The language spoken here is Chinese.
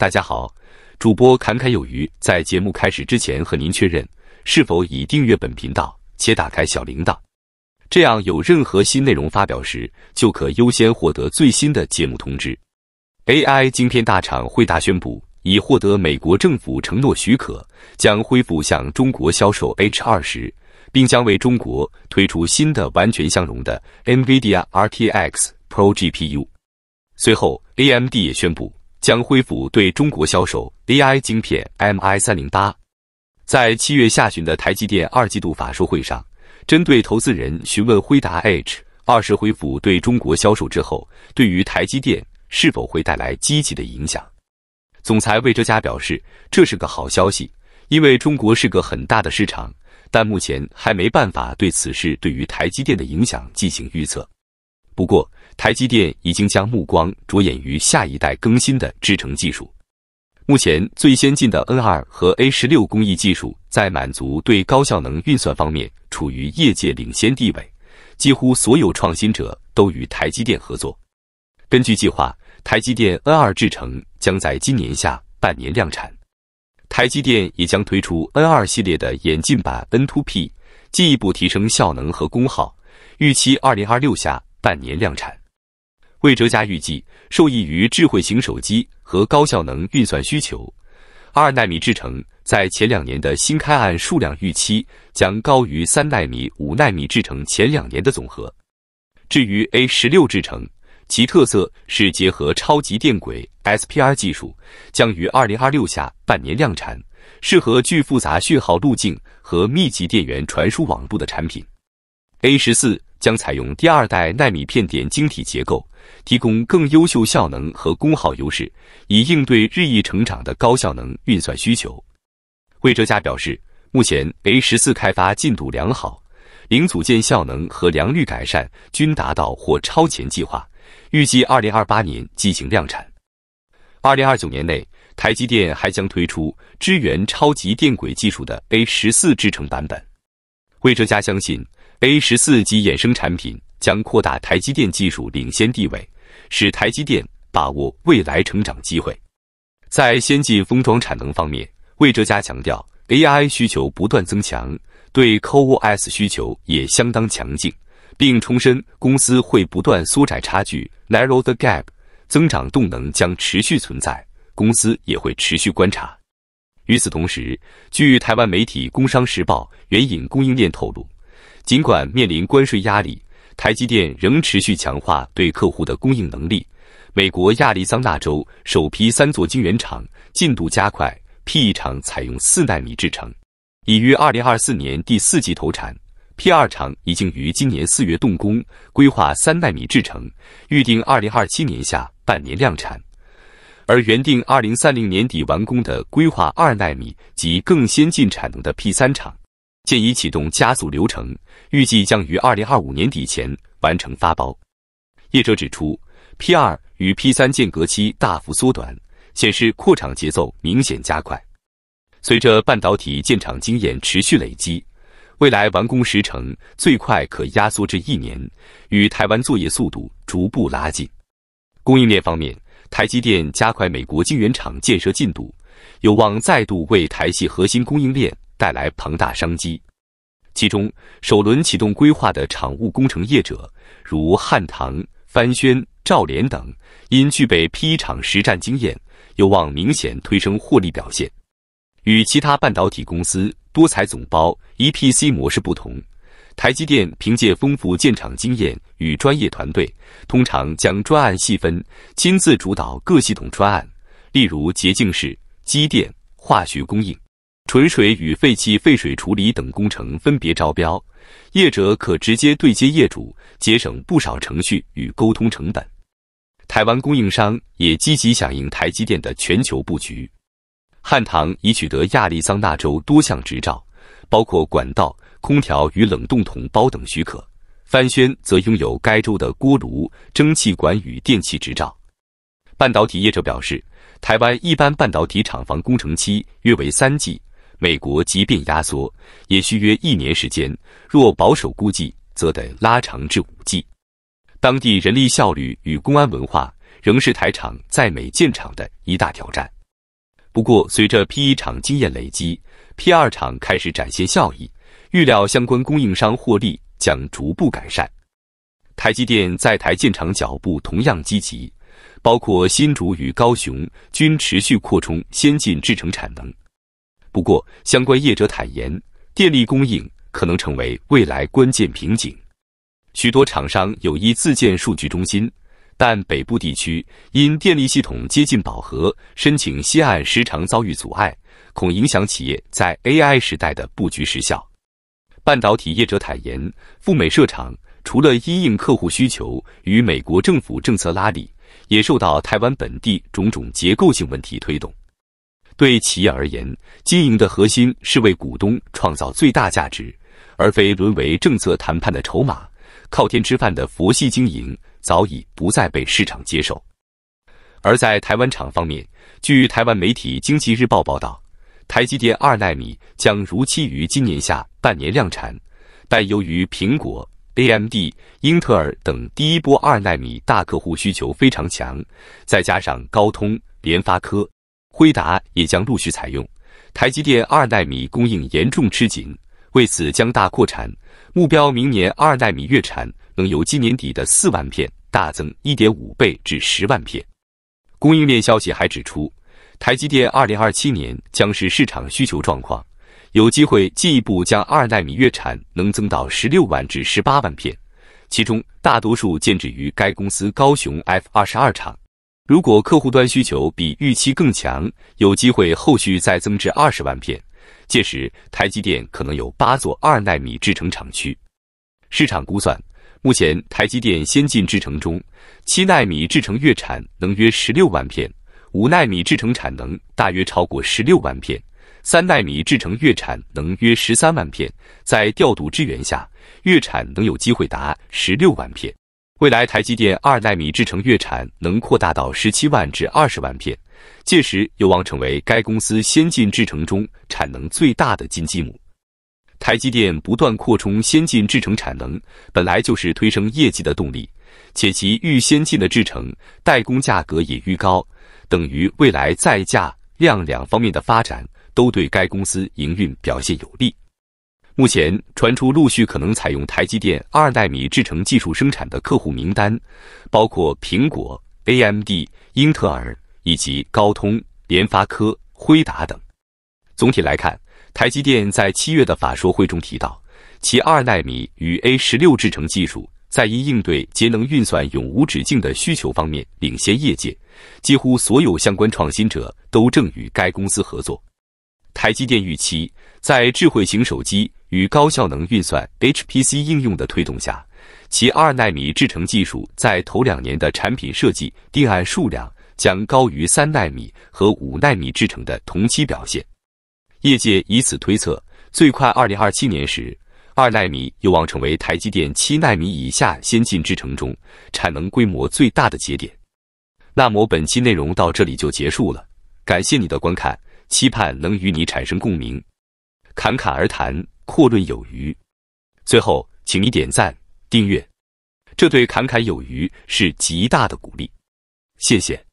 大家好，主播侃侃有余。在节目开始之前，和您确认是否已订阅本频道且打开小铃铛，这样有任何新内容发表时，就可优先获得最新的节目通知。AI 芯片大厂惠达宣布，已获得美国政府承诺许可，将恢复向中国销售 H 二十，并将为中国推出新的完全相容的 NVIDIA RTX Pro GPU。随后，AMD 也宣布。将恢复对中国销售 AI 晶片 MI 三零八。在七月下旬的台积电二季度法说会上，针对投资人询问辉达 H 二十恢复对中国销售之后，对于台积电是否会带来积极的影响，总裁魏哲嘉表示，这是个好消息，因为中国是个很大的市场，但目前还没办法对此事对于台积电的影响进行预测。不过，台积电已经将目光着眼于下一代更新的制程技术。目前最先进的 N 二和 A 十六工艺技术，在满足对高效能运算方面处于业界领先地位。几乎所有创新者都与台积电合作。根据计划，台积电 N 二制程将在今年下半年量产。台积电也将推出 N 二系列的演进版 N Two P，进一步提升效能和功耗，预期二零二六下半年量产。魏哲嘉预计，受益于智慧型手机和高效能运算需求，二纳米制程在前两年的新开案数量预期将高于三纳米、五纳米制程前两年的总和。至于 A 十六制程，其特色是结合超级电轨 SPR 技术，将于二零二六下半年量产，适合具复杂讯号路径和密集电源传输网络的产品。A 十四。将采用第二代纳米片点晶体结构，提供更优秀效能和功耗优势，以应对日益成长的高效能运算需求。魏哲家表示，目前 A 十四开发进度良好，零组件效能和良率改善均达到或超前计划，预计二零二八年进行量产。二零二九年内，台积电还将推出支援超级电轨技术的 A 十四制程版本。魏哲家相信。A 十四及衍生产品将扩大台积电技术领先地位，使台积电把握未来成长机会。在先进封装产能方面，魏哲家强调，AI 需求不断增强，对 Coos 需求也相当强劲，并重申公司会不断缩窄差距 （narrow the gap），增长动能将持续存在，公司也会持续观察。与此同时，据台湾媒体《工商时报》援引供应链透露。尽管面临关税压力，台积电仍持续强化对客户的供应能力。美国亚利桑那州首批三座晶圆厂进度加快，P 一厂采用四纳米制程，已于二零二四年第四季投产；P 二厂已经于今年四月动工，规划三纳米制程，预定二零二七年下半年量产。而原定二零三零年底完工的规划二纳米及更先进产能的 P 三厂。现已启动加速流程，预计将于二零二五年底前完成发包。业者指出，P 二与 P 三间隔期大幅缩短，显示扩厂节奏明显加快。随着半导体建厂经验持续累积，未来完工时程最快可压缩至一年，与台湾作业速度逐步拉近。供应链方面，台积电加快美国晶圆厂建设进度，有望再度为台系核心供应链。带来庞大商机，其中首轮启动规划的厂务工程业者，如汉唐、帆轩、兆联等，因具备批厂实战经验，有望明显推升获利表现。与其他半导体公司多采总包 EPC 模式不同，台积电凭借丰富建厂经验与专业团队，通常将专案细分，亲自主导各系统专案，例如洁净室、机电、化学供应。纯水与废气废水处理等工程分别招标，业者可直接对接业主，节省不少程序与沟通成本。台湾供应商也积极响应台积电的全球布局。汉唐已取得亚利桑那州多项执照，包括管道、空调与冷冻桶包等许可；帆轩则拥有该州的锅炉、蒸汽管与电气执照。半导体业者表示，台湾一般半导体厂房工程期约为三季。美国即便压缩，也需约一年时间；若保守估计，则得拉长至五季。当地人力效率与公安文化仍是台厂在美建厂的一大挑战。不过，随着 P 一厂经验累积，P 二厂开始展现效益，预料相关供应商获利将逐步改善。台积电在台建厂脚步同样积极，包括新竹与高雄均持续扩充先进制程产能。不过，相关业者坦言，电力供应可能成为未来关键瓶颈。许多厂商有意自建数据中心，但北部地区因电力系统接近饱和，申请西岸时常遭遇阻碍，恐影响企业在 AI 时代的布局时效。半导体业者坦言，赴美设厂除了因应客户需求与美国政府政策拉力，也受到台湾本地种种结构性问题推动。对企业而言，经营的核心是为股东创造最大价值，而非沦为政策谈判的筹码。靠天吃饭的佛系经营早已不再被市场接受。而在台湾厂方面，据台湾媒体《经济日报》报道，台积电二纳米将如期于今年下半年量产，但由于苹果、AMD、英特尔等第一波二纳米大客户需求非常强，再加上高通、联发科。辉达也将陆续采用。台积电二纳米供应严重吃紧，为此将大扩产，目标明年二纳米月产能由今年底的四万片大增一点五倍至十万片。供应链消息还指出，台积电二零二七年将是市场需求状况，有机会进一步将二纳米月产能增到十六万至十八万片，其中大多数建制于该公司高雄 F 二十二厂。如果客户端需求比预期更强，有机会后续再增至二十万片。届时，台积电可能有八座二纳米制程厂区。市场估算，目前台积电先进制程中，七纳米制程月产能约十六万片，五纳米制程产能大约超过十六万片，三纳米制程月产能约十三万片，在调度支援下，月产能有机会达十六万片。未来台积电二纳米制程月产能扩大到十七万至二十万片，届时有望成为该公司先进制程中产能最大的金鸡母。台积电不断扩充先进制程产能，本来就是推升业绩的动力，且其愈先进的制程，代工价格也愈高，等于未来在价量两方面的发展，都对该公司营运表现有利。目前传出陆续可能采用台积电二纳米制程技术生产的客户名单，包括苹果、AMD、英特尔以及高通、联发科、辉达等。总体来看，台积电在七月的法说会中提到，其二纳米与 A 十六制程技术在因应对节能运算永无止境的需求方面领先业界，几乎所有相关创新者都正与该公司合作。台积电预期在智慧型手机。与高效能运算 （HPC） 应用的推动下，其二纳米制程技术在头两年的产品设计定案数量将高于三纳米和五纳米制程的同期表现。业界以此推测，最快2027年时，二纳米有望成为台积电七纳米以下先进制程中产能规模最大的节点。那么本期内容到这里就结束了，感谢你的观看，期盼能与你产生共鸣。侃侃而谈。阔论有余，最后请你点赞订阅，这对侃侃有余是极大的鼓励，谢谢。